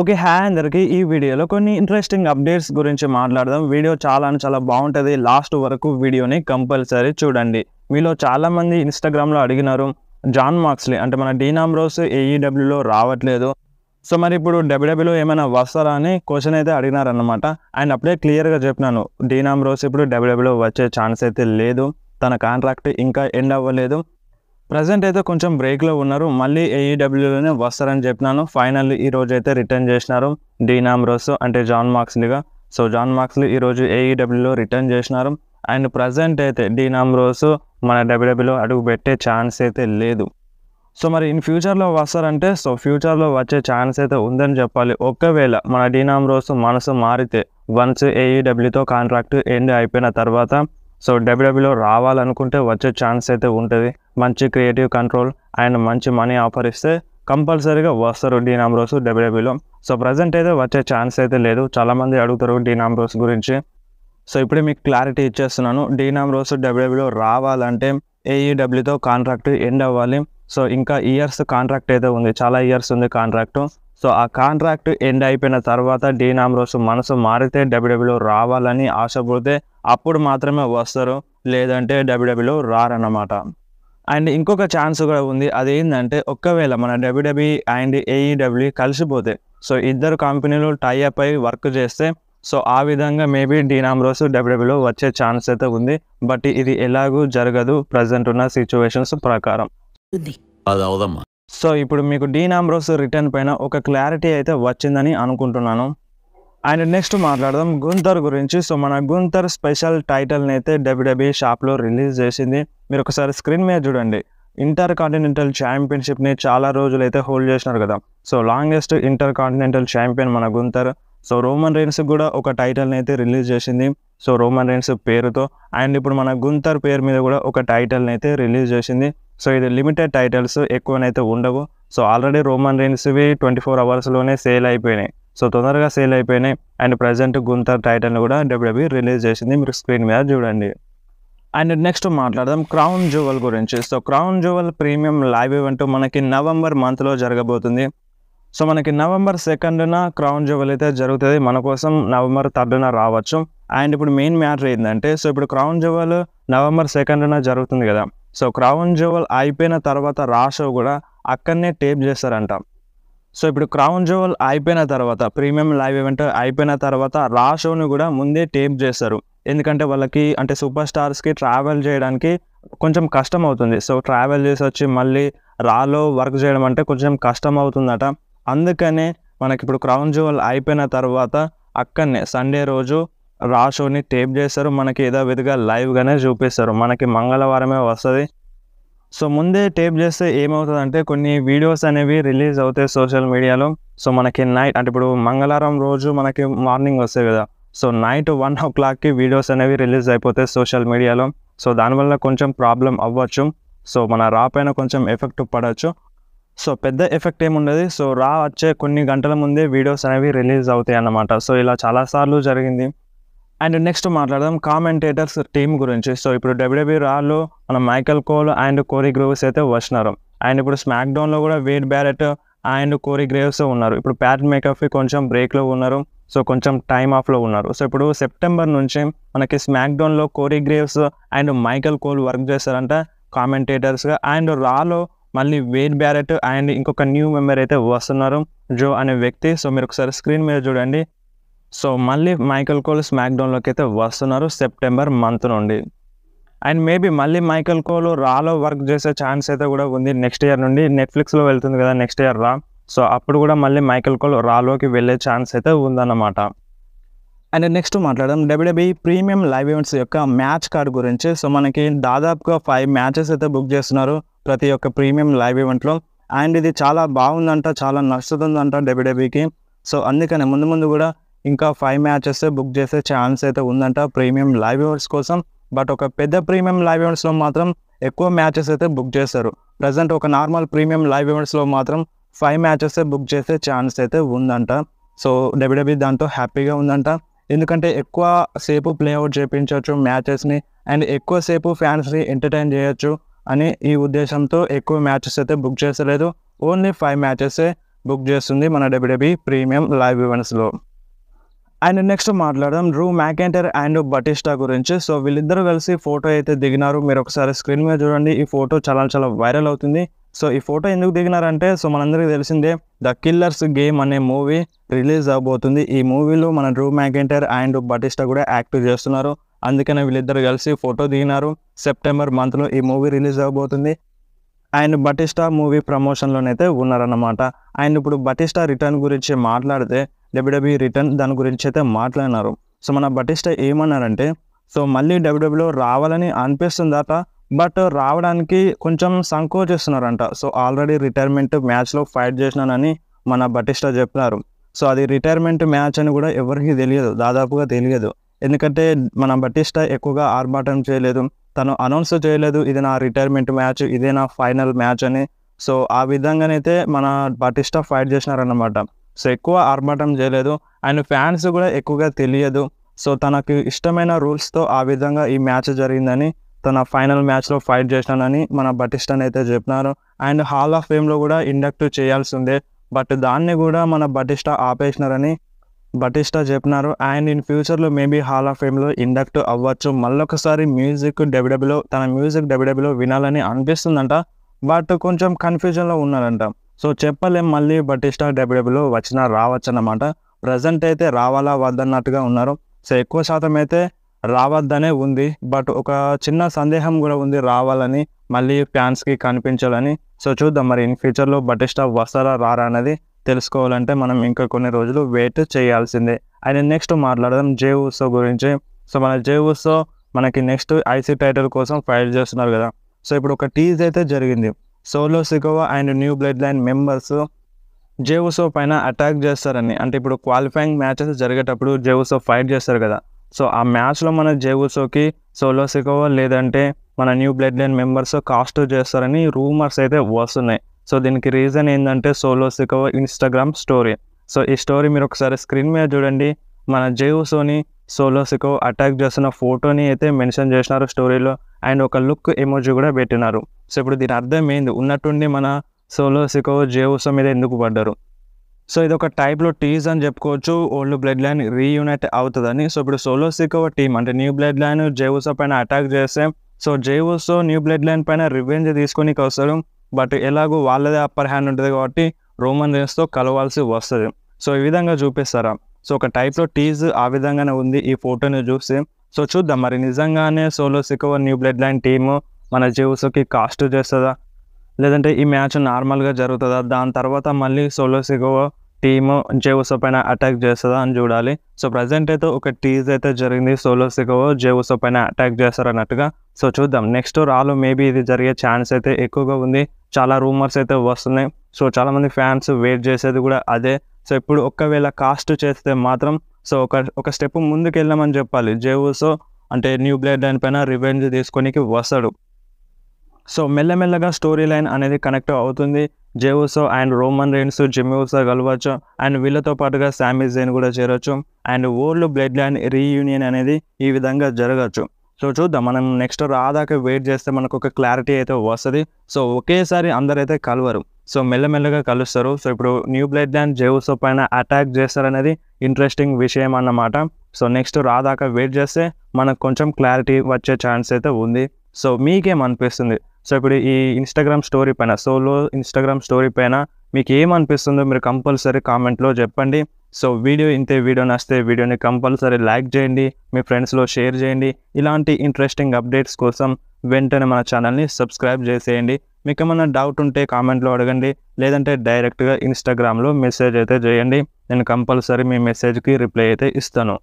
okay hi అందరికీ ఈ వీడియోలో కొన్ని ఇంట్రెస్టింగ్ అప్డేట్స్ గురించి మాట్లాడదాం వీడియో చాలా చాలా బాగుంటుంది లాస్ట్ వరకు వీడియోని కంపల్సరీ చూడండి మీలో చాలామంది ఇన్స్టాగ్రామ్లో అడిగినారు జాన్ మార్క్స్లీ అంటే మన డీనామ్ రోస్ ఏఈడబ్ల్యూలో e రావట్లేదు సో మరి ఇప్పుడు డబ్ల్యూడబ్ల్యూలో e ఏమైనా వస్తారా అని క్వశ్చన్ అయితే అడిగినారనమాట అండ్ అప్పుడే క్లియర్గా చెప్పినాను డీనామ్ రోస్ ఇప్పుడు డబ్ల్యూడబ్ల్యూలో e వచ్చే ఛాన్స్ అయితే లేదు తన కాంట్రాక్ట్ ఇంకా ఎండ్ అవ్వలేదు ప్రజెంట్ అయితే కొంచెం బ్రేక్లో ఉన్నారు మళ్ళీ ఏఈడబ్ల్యూలోనే e వస్తారని చెప్పినాను ఫైనల్ ఈ అయితే రిటర్న్ చేసినారు డీనామ్రోస్ అంటే జాన్ మార్క్స్లీగా సో జాన్ మార్క్స్లీ ఈరోజు ఏఈడబ్ల్యూలో రిటర్న్ చేసినారు అండ్ ప్రజెంట్ అయితే డీనామ్రోస్ మన డబ్ల్యూడబ్ల్యూలో e అడుగు పెట్టే ఛాన్స్ అయితే లేదు సో మరి ఇన్ ఫ్యూచర్లో వస్తారంటే సో ఫ్యూచర్లో వచ్చే ఛాన్స్ అయితే ఉందని చెప్పాలి ఒకవేళ మన డీనామ్రోస్ మనసు మారితే వన్స్ ఏఈడబ్ల్యూతో కాంట్రాక్ట్ ఎండ్ అయిపోయిన తర్వాత సో డబ్ల్యూడబ్ల్యూలో e రావాలనుకుంటే వచ్చే ఛాన్స్ అయితే ఉంటుంది మంచి క్రియేటివ్ కంట్రోల్ అండ్ మంచి మనీ ఆఫర్ ఇస్తే కంపల్సరీగా వస్తారు డీన్ ఆమ్రోస్ డబ్ల్యూబీలో సో ప్రజెంట్ అయితే వచ్చే ఛాన్స్ అయితే లేదు చాలామంది అడుగుతారు డీన్ ఆమ్రోస్ గురించి సో ఇప్పుడే మీకు క్లారిటీ ఇచ్చేస్తున్నాను డీన్ ఆమ్రోస్ డబ్ల్యూబీలో రావాలంటే ఏఈడబ్ల్యూతో e కాంట్రాక్ట్ ఎండ్ అవ్వాలి సో ఇంకా ఇయర్స్ కాంట్రాక్ట్ అయితే ఉంది చాలా ఇయర్స్ ఉంది కాంట్రాక్ట్ సో ఆ కాంట్రాక్ట్ ఎండ్ అయిపోయిన తర్వాత డీన్ ఆమ్రోస్ మనసు మారితే డబ్ల్యూడబ్ల్యూలో రావాలని ఆశపడితే అప్పుడు మాత్రమే వస్తారు లేదంటే డబ్ల్యూడబ్ల్యూలో రారన్నమాట అండ్ ఇంకొక ఛాన్స్ కూడా ఉంది అదేంటంటే ఒక్కవేళ మన డబ్ల్యూడబ్ల్యూ అండ్ ఏఈడబ్ల్యూ కలిసిపోతే సో ఇద్దరు కంపెనీలు టైఅప్ అయి వర్క్ చేస్తే సో ఆ విధంగా మేబీ డీనామ్రోస్ డబ్ల్యూడబ్ల్యూలో వచ్చే ఛాన్స్ అయితే ఉంది బట్ ఇది ఎలాగూ జరగదు ప్రజెంట్ ఉన్న సిచ్యువేషన్స్ ప్రకారం సో ఇప్పుడు మీకు డీనామ్రోస్ రిటర్న్ పైన ఒక క్లారిటీ అయితే వచ్చిందని అనుకుంటున్నాను అండ్ నెక్స్ట్ మాట్లాడదాం గుంతర్ గురించి సో మన గుంతర్ స్పెషల్ టైటిల్ని అయితే డబ్ల్యూడబ్ల్యూ షాప్లో రిలీజ్ చేసింది మీరు ఒకసారి స్క్రీన్ మీద చూడండి ఇంటర్ కాంటినెంటల్ ఛాంపియన్షిప్ని చాలా రోజులు అయితే హోల్డ్ చేసినారు కదా so longest intercontinental champion మన గుంతర్ సో రోమన్ రైన్స్ కూడా ఒక టైటిల్ని అయితే రిలీజ్ చేసింది సో రోమన్ రైన్స్ పేరుతో అండ్ ఇప్పుడు మన గుంతర్ పేరు మీద కూడా ఒక టైటిల్ని అయితే రిలీజ్ చేసింది సో ఇది లిమిటెడ్ టైటిల్స్ ఎక్కువనైతే ఉండవు సో ఆల్రెడీ రోమన్ రైన్స్వి ట్వంటీ ఫోర్ అవర్స్లోనే సేల్ అయిపోయినాయి సో తొందరగా సేల్ అయిపోయినాయి అండ్ ప్రజెంట్ గుంతర్ టైటన్ కూడా డబ్ల్యూబీ రిలీజ్ చేసింది మీరు స్క్రీన్ మీద చూడండి అండ్ నెక్స్ట్ మాట్లాడదాం క్రౌన్ జువెల్ గురించి so Crown Jewel premium live event మనకి నవంబర్ మంత్లో జరగబోతుంది సో మనకి నవంబర్ సెకండ్న క్రౌన్ జువెల్ అయితే జరుగుతుంది మన కోసం నవంబర్ థర్డ్న రావచ్చు అండ్ ఇప్పుడు మెయిన్ మ్యాటర్ ఏంటంటే సో ఇప్పుడు క్రౌన్ జువెల్ నవంబర్ సెకండ్న జరుగుతుంది కదా సో క్రౌన్ జువెల్ అయిపోయిన తర్వాత రాషో కూడా అక్కడనే టేప్ చేస్తారంట సో ఇప్పుడు క్రౌన్ జోల్ అయిపోయిన తర్వాత ప్రీమియం లైవ్ ఈవెంట్ అయిపోయిన తర్వాత రా షోని కూడా ముందే టేప్ చేస్తారు ఎందుకంటే వాళ్ళకి అంటే సూపర్ స్టార్స్కి ట్రావెల్ చేయడానికి కొంచెం కష్టం అవుతుంది సో ట్రావెల్ చేసి వచ్చి మళ్ళీ రాలో వర్క్ చేయడం అంటే కొంచెం కష్టం అవుతుందట అందుకనే మనకి ఇప్పుడు క్రౌన్ జోల్ అయిపోయిన తర్వాత అక్కడనే సండే రోజు రా షోని టేప్ చేస్తారు మనకి ఏదో విధంగా లైవ్గానే చూపిస్తారు మనకి మంగళవారమే వస్తుంది సో ముందే టేప్ చేస్తే ఏమవుతుందంటే కొన్ని వీడియోస్ అనేవి రిలీజ్ అవుతాయి సోషల్ మీడియాలో సో మనకి నైట్ అంటే ఇప్పుడు మంగళవారం రోజు మనకి మార్నింగ్ వస్తాయి కదా సో నైట్ వన్ ఓ క్లాక్కి వీడియోస్ అనేవి రిలీజ్ అయిపోతాయి సోషల్ మీడియాలో సో దానివల్ల కొంచెం ప్రాబ్లం అవ్వచ్చు సో మన రా పైన కొంచెం ఎఫెక్ట్ పడవచ్చు సో పెద్ద ఎఫెక్ట్ ఏముండదు సో రా వచ్చే కొన్ని గంటల ముందే వీడియోస్ అనేవి రిలీజ్ అవుతాయి అన్నమాట సో ఇలా చాలాసార్లు జరిగింది అండ్ నెక్స్ట్ మాట్లాడదాం కామెంటేటర్స్ టీం గురించి సో ఇప్పుడు డబ్ల్యూడబ్ల్యూ రాల్లో మన Michael Cole and Corey Graves అయితే వస్తున్నారు అండ్ ఇప్పుడు స్మాక్ డౌన్లో కూడా Wade Barrett and Corey Graves ఉన్నారు ఇప్పుడు ప్యాట్ మేకప్ కొంచెం బ్రేక్లో ఉన్నారు సో కొంచెం టైం ఆఫ్లో ఉన్నారు సో ఇప్పుడు సెప్టెంబర్ నుంచి మనకి స్మాక్ డౌన్లో Corey Graves and Michael Cole work చేస్తారంట కామెంటేటర్స్గా అండ్ రాలో మళ్ళీ వేడ్ బ్యారెట్ అండ్ ఇంకొక న్యూ మెంబర్ అయితే వస్తున్నారు జో అనే వ్యక్తి సో మీరు ఒకసారి స్క్రీన్ మీద చూడండి సో మళ్ళీ మైకల్ కోల్ స్మాక్డౌన్లోకి అయితే వస్తున్నారు సెప్టెంబర్ మంత్ నుండి అండ్ మేబీ మళ్ళీ మైకల్ కోల్ రాలో వర్క్ చేసే ఛాన్స్ అయితే కూడా ఉంది నెక్స్ట్ ఇయర్ నుండి నెట్ఫ్లిక్స్లో వెళ్తుంది కదా నెక్స్ట్ ఇయర్ రా సో అప్పుడు కూడా మళ్ళీ మైకల్ కోల్ రాలోకి వెళ్ళే ఛాన్స్ అయితే ఉందన్నమాట అండ్ నెక్స్ట్ మాట్లాడడం WWE e premium live events యొక్క మ్యాచ్ కార్డ్ గురించి సో మనకి దాదాపుగా ఫైవ్ మ్యాచెస్ అయితే బుక్ చేస్తున్నారు ప్రతి ఒక్క ప్రీమియం లైవ్ ఈవెంట్లో అండ్ ఇది చాలా బాగుందంట చాలా నచ్చుతుందంట డబ్ల్యూడబ్ల్యూకి e సో అందుకనే ముందు ముందు కూడా ఇంకా ఫైవ్ మ్యాచెస్ బుక్ చేసే ఛాన్స్ అయితే ఉందంట ప్రీమియం లైవ్ ఈవెంట్స్ కోసం బట్ ఒక పెద్ద ప్రీమియం లైవ్ ఎవర్స్లో మాత్రం ఎక్కువ మ్యాచెస్ అయితే బుక్ చేస్తారు ప్రజెంట్ ఒక నార్మల్ ప్రీమియం లైవ్ ఎవర్స్లో మాత్రం ఫైవ్ మ్యాచెస్ బుక్ చేసే ఛాన్స్ అయితే ఉందంట సో డబ్ల్యూడబ్ల్యూ e దాంతో హ్యాపీగా ఉందంట ఎందుకంటే ఎక్కువ సేపు ప్లేఅవుట్ చేయించవచ్చు మ్యాచెస్ని అండ్ ఎక్కువసేపు ఫ్యాన్స్ని ఎంటర్టైన్ చేయొచ్చు అని ఈ ఉద్దేశంతో ఎక్కువ మ్యాచెస్ అయితే బుక్ చేస్తలేదు ఓన్లీ ఫైవ్ మ్యాచెస్ బుక్ చేస్తుంది మన డబ్ల్యూడబ్ల్యూ ప్రీమియం లైవ్ ఈవెంట్స్లో అండ్ నెక్స్ట్ మాట్లాడదాం డ్రూ మ్యాకెంటర్ అండ్ బటిస్టా గురించి సో వీళ్ళిద్దరూ కలిసి ఫోటో అయితే దిగినారు మీరు ఒకసారి స్క్రీన్ మీద చూడండి ఈ ఫోటో చాలా చాలా వైరల్ అవుతుంది సో ఈ ఫోటో ఎందుకు దిగినారంటే సో మనందరికీ తెలిసిందే ద కిల్లర్స్ గేమ్ అనే మూవీ రిలీజ్ అవబోతుంది ఈ మూవీలో మన డ్రూ మ్యాకెంటర్ అండ్ బటిస్టా కూడా యాక్ట్ చేస్తున్నారు అందుకనే వీళ్ళిద్దరు కలిసి ఫోటో దిగినారు సెప్టెంబర్ మంత్లో ఈ మూవీ రిలీజ్ అవబోతుంది అండ్ బటిస్టా మూవీ ప్రమోషన్లోనైతే ఉన్నారన్నమాట అండ్ ఇప్పుడు బటిస్టా రిటర్న్ గురించి మాట్లాడితే డబ్ల్యూడబ్ల్యూ రిటర్న్ దాని గురించి అయితే మాట్లాడినారు సో మన బటిస్టా ఏమన్నారంటే సో మళ్ళీ డబ్ల్యూడబ్ల్యూ రావాలని అనిపిస్తుందట బట్ రావడానికి కొంచెం సంకోచిస్తున్నారంట సో ఆల్రెడీ రిటైర్మెంట్ మ్యాచ్లో ఫైట్ చేసినానని మన బటిస్టా చెప్పినారు సో అది రిటైర్మెంట్ మ్యాచ్ అని కూడా ఎవరికి తెలియదు దాదాపుగా తెలియదు ఎందుకంటే మన బటిస్టా ఎక్కువగా ఆర్భాటం చేయలేదు తను అనౌన్స్ చేయలేదు ఇది నా రిటైర్మెంట్ మ్యాచ్ ఇదే నా ఫైనల్ మ్యాచ్ అని సో ఆ విధంగానైతే మన బటిస్టా ఫైట్ చేసినారన్నమాట సో ఎక్కువ ఆర్భాటం చేయలేదు అండ్ ఫ్యాన్స్ కూడా ఎక్కువగా తెలియదు సో తనకు ఇష్టమైన రూల్స్తో ఆ విధంగా ఈ మ్యాచ్ జరిగిందని తన ఫైనల్ మ్యాచ్లో ఫైట్ చేసినానని మన బటిష్టన్ అయితే చెప్పినారు అండ్ హాల్ ఆఫ్ ఫేమ్లో కూడా ఇండక్ట్ ఉంది బట్ దాన్ని కూడా మన బటిష్ట ఆపేసినారని బటిష్ట చెప్పినారు అండ్ ఇన్ ఫ్యూచర్లో మేబీ హాల్ ఆఫ్ ఫేమ్లో ఇండక్ట్ అవ్వచ్చు మళ్ళొకసారి మ్యూజిక్ డబ్ల్యూడబ్ల్యూలో తన మ్యూజిక్ డబ్ల్యూడబ్ల్యూలో వినాలని అనిపిస్తుందంట బట్ కొంచెం కన్ఫ్యూజన్లో ఉన్నారంట సో చెప్పలేం మళ్ళీ బటిస్టా డబ్ల్యూడబ్ల్యూలో e వచ్చినా రావచ్చు అన్నమాట ప్రజెంట్ అయితే రావాలా వద్దన్నట్టుగా ఉన్నారు సో ఎక్కువ శాతం అయితే రావద్దనే ఉంది బట్ ఒక చిన్న సందేహం కూడా ఉంది రావాలని మళ్ళీ ఫ్యాన్స్కి కనిపించాలని సో చూద్దాం మరి ఇన్ ఫ్యూచర్లో బటిస్టా వస్తారా రారా అనేది తెలుసుకోవాలంటే మనం ఇంకా కొన్ని రోజులు వెయిట్ చేయాల్సిందే అండ్ నెక్స్ట్ మాట్లాడదాం జే ఉత్సవ్ గురించి సో మన జే ఉత్సవ్ మనకి నెక్స్ట్ ఐసీ టైటిల్ కోసం ఫైల్ చేస్తున్నారు కదా సో ఇప్పుడు ఒక టీజ్ అయితే జరిగింది Solo Sikoa and new bloodline members Jey Uso పైన అటాక్ చేస్తారని అంటే ఇప్పుడు క్వాలిఫైయింగ్ మ్యాచెస్ జరిగేటప్పుడు జేవుసో ఫైట్ చేస్తారు కదా సో ఆ మ్యాచ్లో మన జేవుసోకి సోలో సిగోవా లేదంటే మన new bloodline members cost చేస్తారని రూమర్స్ అయితే వస్తున్నాయి సో దీనికి రీజన్ ఏంటంటే Solo Sikoa Instagram story so ఈ స్టోరీ మీరు ఒకసారి స్క్రీన్ మీద చూడండి మన సోలో సోలోస్కు అటాక్ చేస్తున్న ఫోటోని అయితే మెన్షన్ చేసినారు స్టోరీలో అండ్ ఒక లుక్ ఎమోజీ కూడా పెట్టినారు సో ఇప్పుడు దీని అర్థం ఏంది ఉన్నట్టుండి మన సోలోసికో జేయూసో మీద ఎందుకు పడ్డారు సో ఇది ఒక టైప్లో టీజ్ అని చెప్పుకోవచ్చు ఓల్డ్ బ్లడ్ లైన్ రీయూనైట్ అవుతుందని సో ఇప్పుడు సోలోసికో టీం అంటే న్యూ బ్లడ్ లైన్ జేయూసో పైన అటాక్ చేస్తే so Jey Uso new bloodline పైన రివెంజ్ తీసుకొని వస్తారు బట్ ఎలాగో వాళ్ళదే అప్పర్ హ్యాండ్ ఉంటుంది కాబట్టి రోమన్ రేస్తో కలవాల్సి వస్తుంది సో ఈ విధంగా చూపిస్తారా సో ఒక టైప్లో టీజ్ ఆ విధంగానే ఉంది ఈ ఫోటోని చూసి సో చూద్దాం మరి నిజంగానే Solo Sikoa new bloodline team మన జీవసుకి కాస్ట్ చేస్తుందా లేదంటే ఈ మ్యాచ్ నార్మల్గా జరుగుతుందా దాని తర్వాత మళ్ళీ సోలో సికో టీము జేవుసో పైన అటాక్ చేస్తుందా అని చూడాలి సో ప్రజెంట్ అయితే ఒక టీజ్ అయితే జరిగింది సోలో సికో జేవుసో పైన అటాక్ చేస్తారన్నట్టుగా సో చూద్దాం నెక్స్ట్ రాలో మేబీ ఇది జరిగే ఛాన్స్ అయితే ఎక్కువగా ఉంది చాలా రూమర్స్ అయితే వస్తున్నాయి సో చాలామంది ఫ్యాన్స్ వెయిట్ చేసేది కూడా అదే సో ఇప్పుడు ఒకవేళ కాస్ట్ చేస్తే మాత్రం సో ఒక ఒక స్టెప్ ముందుకు వెళ్ళామని చెప్పాలి జేవుసో అంటే న్యూ బ్లేడ్ పైన రివెంజ్ తీసుకొనికి వస్తాడు సో మెల్లమెల్లగా స్టోరీ లైన్ అనేది కనెక్ట్ అవుతుంది Jey Uso and Roman Reigns Jimmy Uso కలవచ్చు అండ్ వీళ్ళతో పాటుగా శామిజైన్ కూడా చేరొచ్చు and old bloodline reunion అనేది ఈ విధంగా జరగచ్చు సో చూద్దాం మనం నెక్స్ట్ రాదాకా వెయిట్ చేస్తే మనకు ఒక క్లారిటీ అయితే వస్తుంది సో ఒకేసారి అందరైతే కలవరు సో మెల్లమెల్లగా కలుస్తారు సో ఇప్పుడు న్యూ బ్లడ్ దాన్ జేవుసో పైన అటాక్ చేస్తారనేది ఇంట్రెస్టింగ్ విషయం అన్నమాట సో నెక్స్ట్ రాదాకా వెయిట్ చేస్తే మనకు కొంచెం క్లారిటీ వచ్చే ఛాన్స్ అయితే ఉంది సో మీకేమనిపిస్తుంది సో ఇప్పుడు ఈ ఇన్స్టాగ్రామ్ స్టోరీ పైన సోలో ఇన్స్టాగ్రామ్ స్టోరీ పైన మీకు ఏమనిపిస్తుందో మీరు కంపల్సరీ కామెంట్లో చెప్పండి సో వీడియో ఇంతే వీడియో నచ్చితే వీడియోని కంపల్సరీ లైక్ చేయండి మీ ఫ్రెండ్స్లో షేర్ చేయండి ఇలాంటి ఇంట్రెస్టింగ్ అప్డేట్స్ కోసం వెంటనే మన ఛానల్ని సబ్స్క్రైబ్ చేసేయండి మీకు ఏమైనా డౌట్ ఉంటే కామెంట్లో అడగండి లేదంటే డైరెక్ట్గా ఇన్స్టాగ్రామ్లో మెసేజ్ అయితే చేయండి నేను కంపల్సరీ మీ మెసేజ్కి రిప్లై అయితే ఇస్తాను